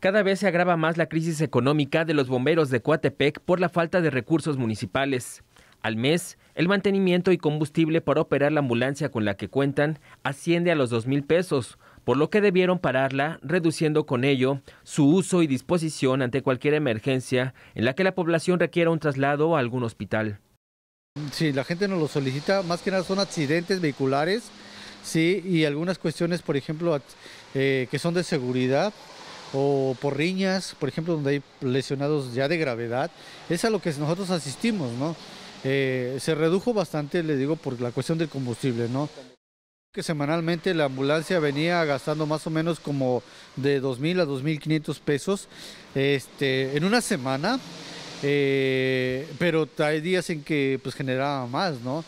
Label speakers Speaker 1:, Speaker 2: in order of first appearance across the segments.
Speaker 1: Cada vez se agrava más la crisis económica de los bomberos de Coatepec por la falta de recursos municipales. Al mes, el mantenimiento y combustible para operar la ambulancia con la que cuentan asciende a los 2 mil pesos, por lo que debieron pararla, reduciendo con ello su uso y disposición ante cualquier emergencia en la que la población requiera un traslado a algún hospital.
Speaker 2: Si la gente nos lo solicita, más que nada son accidentes vehiculares, sí, y algunas cuestiones, por ejemplo, eh, que son de seguridad, o por riñas, por ejemplo, donde hay lesionados ya de gravedad, es a lo que nosotros asistimos, ¿no? Eh, se redujo bastante, le digo, por la cuestión del combustible, ¿no? Que semanalmente la ambulancia venía gastando más o menos como de 2.000 a 2.500 pesos este, en una semana,
Speaker 1: eh, pero hay días en que pues generaba más, ¿no?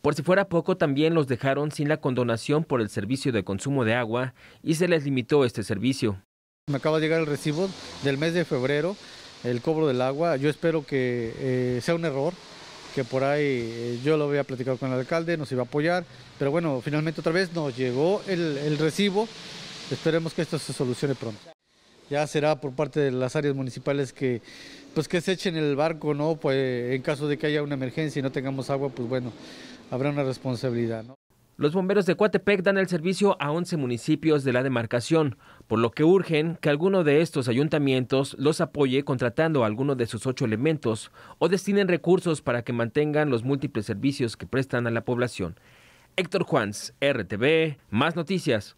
Speaker 1: Por si fuera poco, también los dejaron sin la condonación por el servicio de consumo de agua y se les limitó este servicio. Me acaba de llegar el recibo del mes de febrero, el cobro del agua.
Speaker 2: Yo espero que eh, sea un error, que por ahí eh, yo lo había platicado con el alcalde, nos iba a apoyar, pero bueno, finalmente otra vez nos llegó el, recibo. Esperemos que esto se solucione pronto. Ya será por parte de las áreas municipales que pues que se echen el barco, ¿no? Pues en caso de que haya una emergencia y no tengamos agua, pues bueno, habrá una
Speaker 1: responsabilidad, ¿no? Los bomberos de Coatepec dan el servicio a 11 municipios de la demarcación, por lo que urgen que alguno de estos ayuntamientos los apoye contratando alguno de sus ocho elementos o destinen recursos para que mantengan los múltiples servicios que prestan a la población. Héctor Juans, RTV, más noticias.